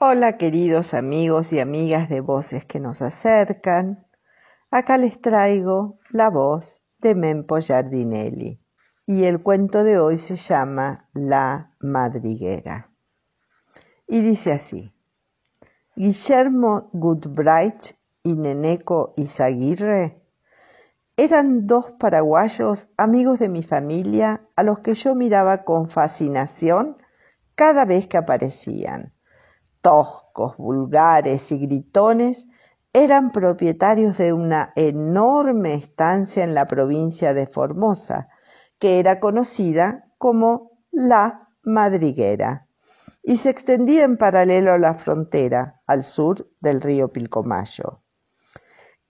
Hola queridos amigos y amigas de voces que nos acercan. Acá les traigo la voz de Mempo Giardinelli y el cuento de hoy se llama La madriguera. Y dice así. Guillermo Goodbright y Neneco Izaguirre eran dos paraguayos amigos de mi familia a los que yo miraba con fascinación cada vez que aparecían toscos, vulgares y gritones, eran propietarios de una enorme estancia en la provincia de Formosa, que era conocida como La Madriguera, y se extendía en paralelo a la frontera, al sur del río Pilcomayo.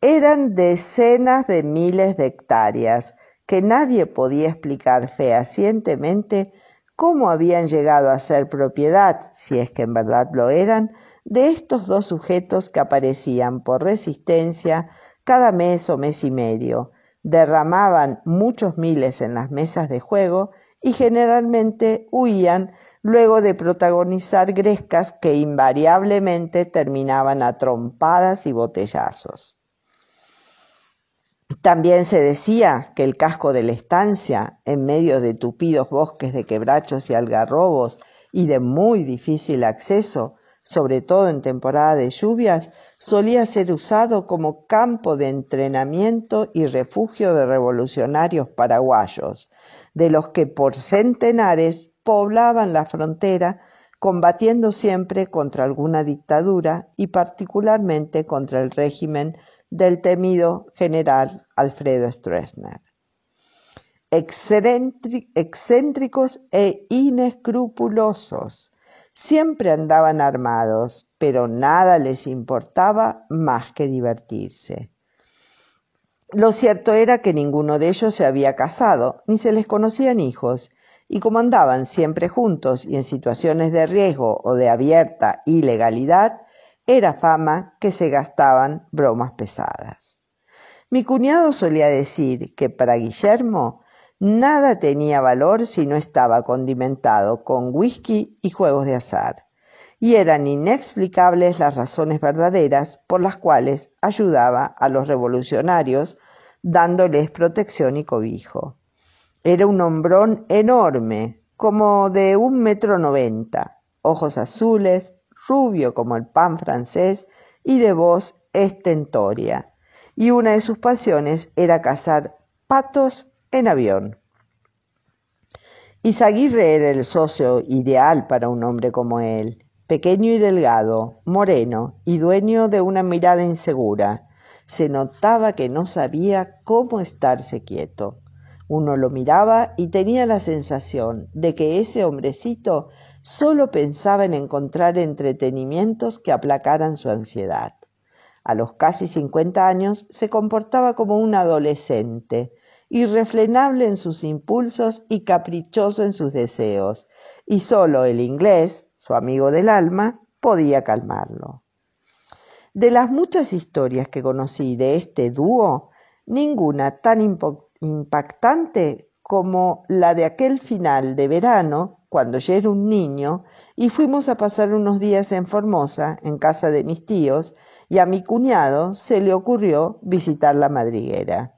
Eran decenas de miles de hectáreas que nadie podía explicar fehacientemente cómo habían llegado a ser propiedad, si es que en verdad lo eran, de estos dos sujetos que aparecían por resistencia cada mes o mes y medio, derramaban muchos miles en las mesas de juego y generalmente huían luego de protagonizar grescas que invariablemente terminaban a trompadas y botellazos. También se decía que el casco de la estancia, en medio de tupidos bosques de quebrachos y algarrobos y de muy difícil acceso, sobre todo en temporada de lluvias, solía ser usado como campo de entrenamiento y refugio de revolucionarios paraguayos, de los que por centenares poblaban la frontera, combatiendo siempre contra alguna dictadura y particularmente contra el régimen del temido general Alfredo Stroessner. Excéntricos e inescrupulosos, siempre andaban armados, pero nada les importaba más que divertirse. Lo cierto era que ninguno de ellos se había casado, ni se les conocían hijos, y como andaban siempre juntos y en situaciones de riesgo o de abierta ilegalidad, era fama que se gastaban bromas pesadas. Mi cuñado solía decir que para Guillermo nada tenía valor si no estaba condimentado con whisky y juegos de azar, y eran inexplicables las razones verdaderas por las cuales ayudaba a los revolucionarios dándoles protección y cobijo. Era un hombrón enorme, como de un metro noventa, ojos azules, rubio como el pan francés y de voz estentoria. Y una de sus pasiones era cazar patos en avión. Isaguirre era el socio ideal para un hombre como él, pequeño y delgado, moreno y dueño de una mirada insegura. Se notaba que no sabía cómo estarse quieto. Uno lo miraba y tenía la sensación de que ese hombrecito Solo pensaba en encontrar entretenimientos que aplacaran su ansiedad. A los casi 50 años se comportaba como un adolescente, irrefrenable en sus impulsos y caprichoso en sus deseos, y solo el inglés, su amigo del alma, podía calmarlo. De las muchas historias que conocí de este dúo, ninguna tan impactante como la de aquel final de verano cuando yo era un niño, y fuimos a pasar unos días en Formosa, en casa de mis tíos, y a mi cuñado se le ocurrió visitar la madriguera.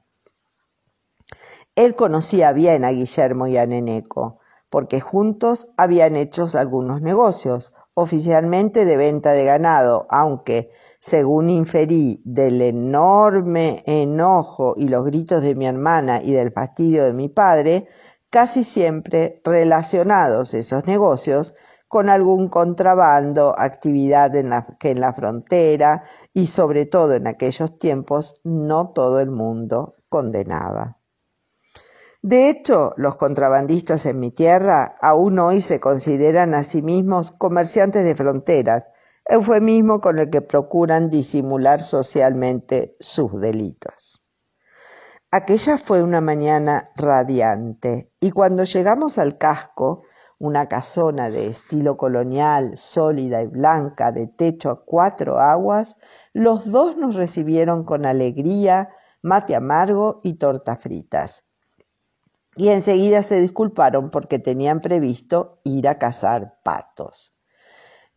Él conocía bien a Guillermo y a Neneco, porque juntos habían hecho algunos negocios, oficialmente de venta de ganado, aunque, según inferí del enorme enojo y los gritos de mi hermana y del fastidio de mi padre, casi siempre relacionados esos negocios con algún contrabando, actividad en la, que en la frontera y sobre todo en aquellos tiempos no todo el mundo condenaba. De hecho, los contrabandistas en mi tierra aún hoy se consideran a sí mismos comerciantes de fronteras, eufemismo con el que procuran disimular socialmente sus delitos. Aquella fue una mañana radiante y cuando llegamos al casco, una casona de estilo colonial, sólida y blanca, de techo a cuatro aguas, los dos nos recibieron con alegría, mate amargo y tortas fritas. Y enseguida se disculparon porque tenían previsto ir a cazar patos.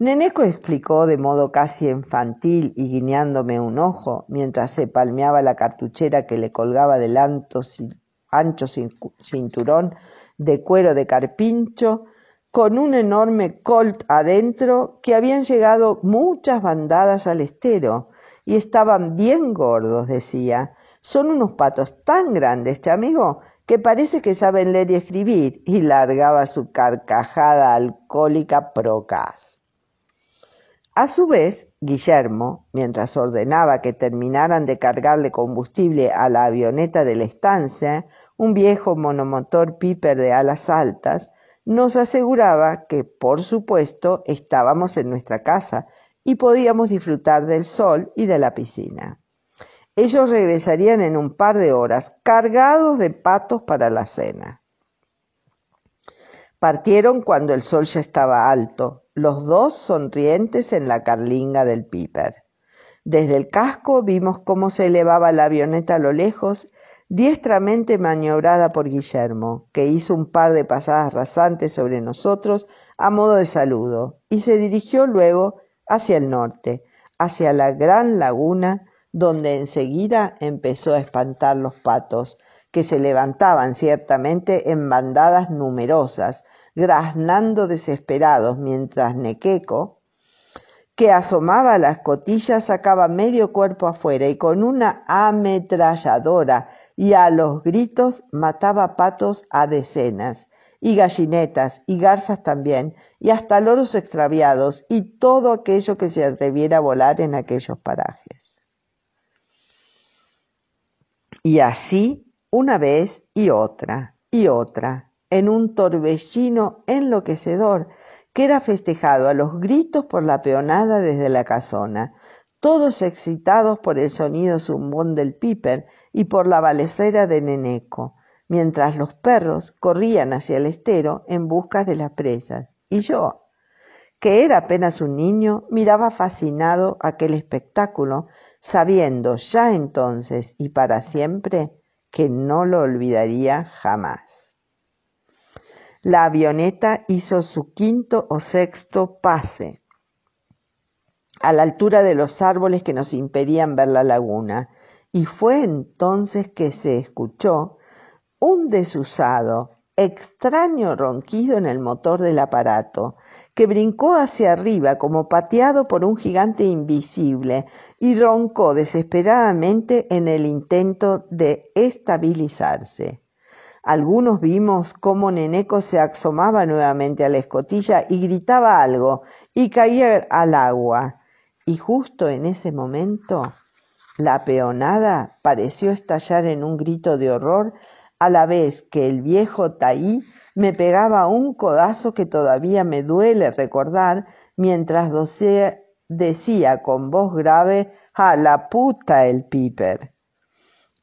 Neneco explicó de modo casi infantil y guiñándome un ojo mientras se palmeaba la cartuchera que le colgaba del ancho, cinturón de cuero de carpincho con un enorme colt adentro que habían llegado muchas bandadas al estero y estaban bien gordos, decía. Son unos patos tan grandes, chamigo, que parece que saben leer y escribir, y largaba su carcajada alcohólica procas. A su vez, Guillermo, mientras ordenaba que terminaran de cargarle combustible a la avioneta de la estancia, un viejo monomotor Piper de alas altas, nos aseguraba que, por supuesto, estábamos en nuestra casa y podíamos disfrutar del sol y de la piscina. Ellos regresarían en un par de horas cargados de patos para la cena. Partieron cuando el sol ya estaba alto, los dos sonrientes en la carlinga del Piper. Desde el casco vimos cómo se elevaba la avioneta a lo lejos, diestramente maniobrada por Guillermo, que hizo un par de pasadas rasantes sobre nosotros a modo de saludo, y se dirigió luego hacia el norte, hacia la gran laguna, donde enseguida empezó a espantar los patos, que se levantaban ciertamente en bandadas numerosas, graznando desesperados, mientras Nequeco, que asomaba las cotillas, sacaba medio cuerpo afuera y con una ametralladora y a los gritos mataba patos a decenas, y gallinetas, y garzas también, y hasta loros extraviados, y todo aquello que se atreviera a volar en aquellos parajes. Y así, una vez y otra, y otra, en un torbellino enloquecedor que era festejado a los gritos por la peonada desde la casona, todos excitados por el sonido zumbón del piper y por la valesera de Neneco, mientras los perros corrían hacia el estero en busca de las presas. Y yo, que era apenas un niño, miraba fascinado aquel espectáculo, sabiendo ya entonces y para siempre que no lo olvidaría jamás. La avioneta hizo su quinto o sexto pase a la altura de los árboles que nos impedían ver la laguna, y fue entonces que se escuchó un desusado, extraño ronquido en el motor del aparato, que brincó hacia arriba como pateado por un gigante invisible y roncó desesperadamente en el intento de estabilizarse. Algunos vimos cómo Neneco se asomaba nuevamente a la escotilla y gritaba algo y caía al agua. Y justo en ese momento, la peonada pareció estallar en un grito de horror a la vez que el viejo Taí me pegaba un codazo que todavía me duele recordar mientras decía con voz grave a la puta el piper.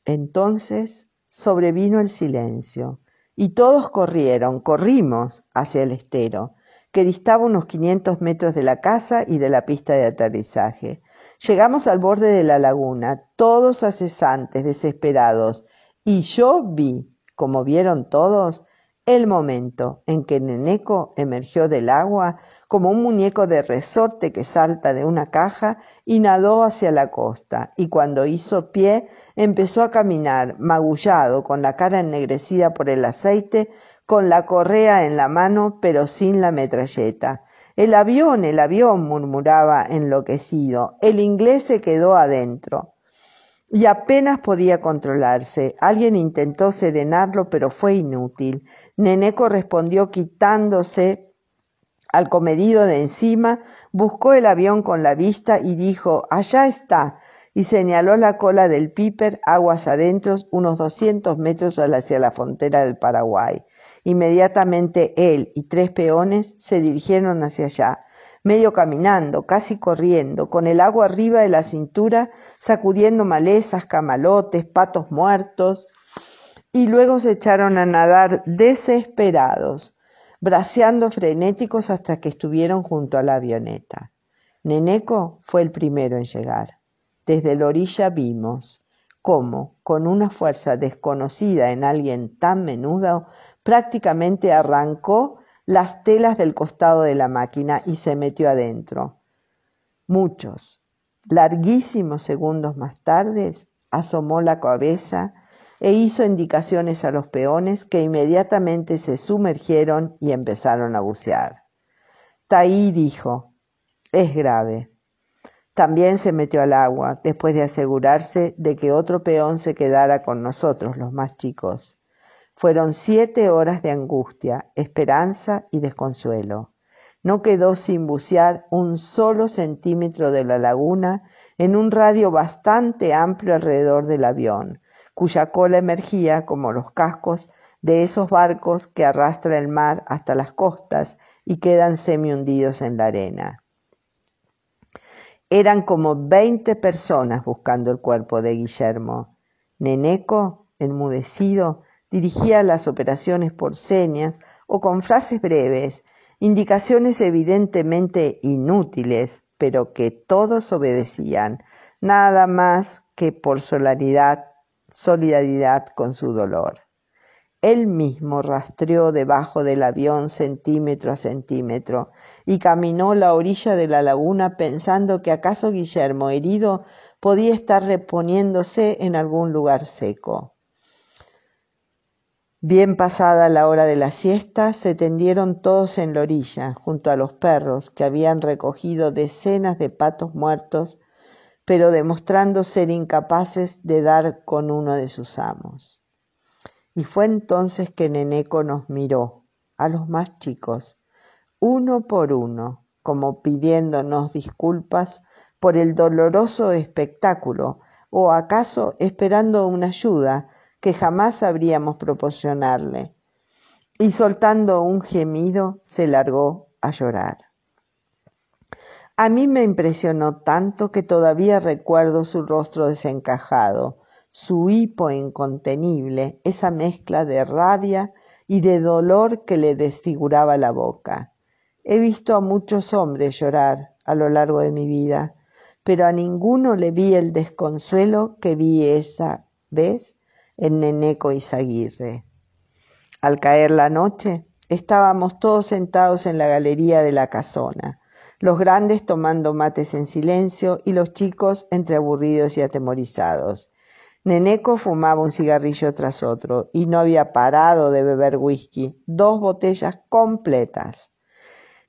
Entonces sobrevino el silencio, y todos corrieron, corrimos hacia el estero, que distaba unos 500 metros de la casa y de la pista de aterrizaje. Llegamos al borde de la laguna, todos cesantes, desesperados, y yo vi, como vieron todos, el momento en que Neneco emergió del agua como un muñeco de resorte que salta de una caja y nadó hacia la costa, y cuando hizo pie empezó a caminar, magullado, con la cara ennegrecida por el aceite, con la correa en la mano, pero sin la metralleta. El avión, el avión, murmuraba enloquecido. El inglés se quedó adentro. Y apenas podía controlarse. Alguien intentó serenarlo, pero fue inútil. Neneco respondió quitándose al comedido de encima, buscó el avión con la vista y dijo, allá está, y señaló la cola del Piper aguas adentro unos 200 metros hacia la frontera del Paraguay. Inmediatamente él y tres peones se dirigieron hacia allá, medio caminando, casi corriendo, con el agua arriba de la cintura, sacudiendo malezas, camalotes, patos muertos, y luego se echaron a nadar desesperados braceando frenéticos hasta que estuvieron junto a la avioneta. Neneco fue el primero en llegar. Desde la orilla vimos cómo, con una fuerza desconocida en alguien tan menudo, prácticamente arrancó las telas del costado de la máquina y se metió adentro. Muchos, larguísimos segundos más tarde, asomó la cabeza e hizo indicaciones a los peones que inmediatamente se sumergieron y empezaron a bucear. Taí dijo, es grave. También se metió al agua, después de asegurarse de que otro peón se quedara con nosotros, los más chicos. Fueron siete horas de angustia, esperanza y desconsuelo. No quedó sin bucear un solo centímetro de la laguna en un radio bastante amplio alrededor del avión, cuya cola emergía como los cascos de esos barcos que arrastra el mar hasta las costas y quedan semi hundidos en la arena. Eran como veinte personas buscando el cuerpo de Guillermo. Neneco, enmudecido, dirigía las operaciones por señas o con frases breves, indicaciones evidentemente inútiles, pero que todos obedecían, nada más que por solaridad solidaridad con su dolor. Él mismo rastreó debajo del avión centímetro a centímetro y caminó la orilla de la laguna pensando que acaso Guillermo, herido, podía estar reponiéndose en algún lugar seco. Bien pasada la hora de la siesta, se tendieron todos en la orilla, junto a los perros que habían recogido decenas de patos muertos pero demostrando ser incapaces de dar con uno de sus amos. Y fue entonces que Neneco nos miró, a los más chicos, uno por uno, como pidiéndonos disculpas por el doloroso espectáculo, o acaso esperando una ayuda que jamás sabríamos proporcionarle. Y soltando un gemido, se largó a llorar. A mí me impresionó tanto que todavía recuerdo su rostro desencajado, su hipo incontenible, esa mezcla de rabia y de dolor que le desfiguraba la boca. He visto a muchos hombres llorar a lo largo de mi vida, pero a ninguno le vi el desconsuelo que vi esa vez en Neneco y zaguirre Al caer la noche, estábamos todos sentados en la galería de la casona los grandes tomando mates en silencio y los chicos entre aburridos y atemorizados. Neneco fumaba un cigarrillo tras otro y no había parado de beber whisky, dos botellas completas.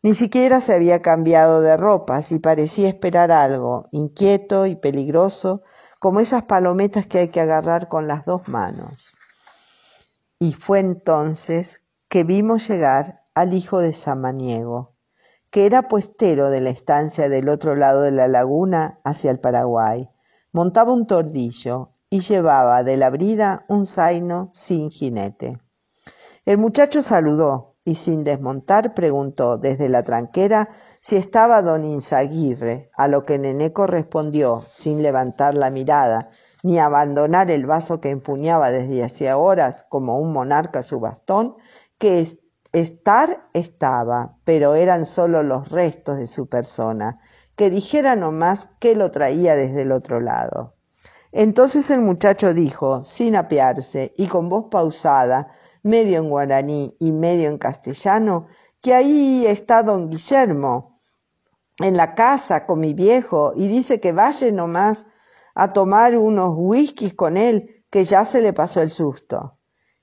Ni siquiera se había cambiado de ropas y parecía esperar algo, inquieto y peligroso, como esas palometas que hay que agarrar con las dos manos. Y fue entonces que vimos llegar al hijo de Samaniego, que era puestero de la estancia del otro lado de la laguna hacia el Paraguay, montaba un tordillo y llevaba de la brida un zaino sin jinete. El muchacho saludó y sin desmontar preguntó desde la tranquera si estaba don Insaguirre, a lo que Neneco respondió sin levantar la mirada ni abandonar el vaso que empuñaba desde hacía horas como un monarca su bastón, que Estar estaba, pero eran solo los restos de su persona, que dijera nomás que lo traía desde el otro lado. Entonces el muchacho dijo, sin apearse y con voz pausada, medio en guaraní y medio en castellano, que ahí está don Guillermo, en la casa con mi viejo, y dice que vaya nomás a tomar unos whiskies con él, que ya se le pasó el susto.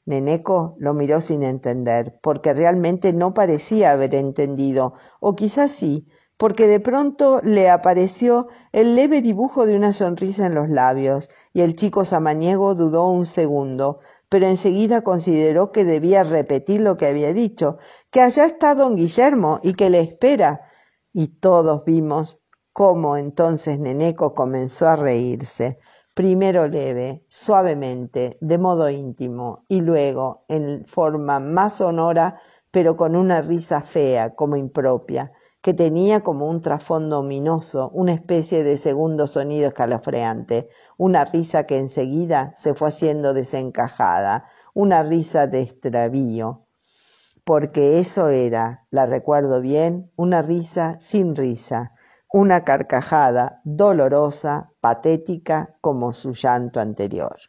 Neneco lo miró sin entender, porque realmente no parecía haber entendido, o quizás sí, porque de pronto le apareció el leve dibujo de una sonrisa en los labios, y el chico samaniego dudó un segundo, pero enseguida consideró que debía repetir lo que había dicho, que allá está don Guillermo y que le espera. Y todos vimos cómo entonces Neneco comenzó a reírse primero leve, suavemente, de modo íntimo, y luego, en forma más sonora, pero con una risa fea, como impropia, que tenía como un trasfondo ominoso, una especie de segundo sonido escalofriante, una risa que enseguida se fue haciendo desencajada, una risa de extravío, porque eso era, la recuerdo bien, una risa sin risa, una carcajada dolorosa, patética como su llanto anterior.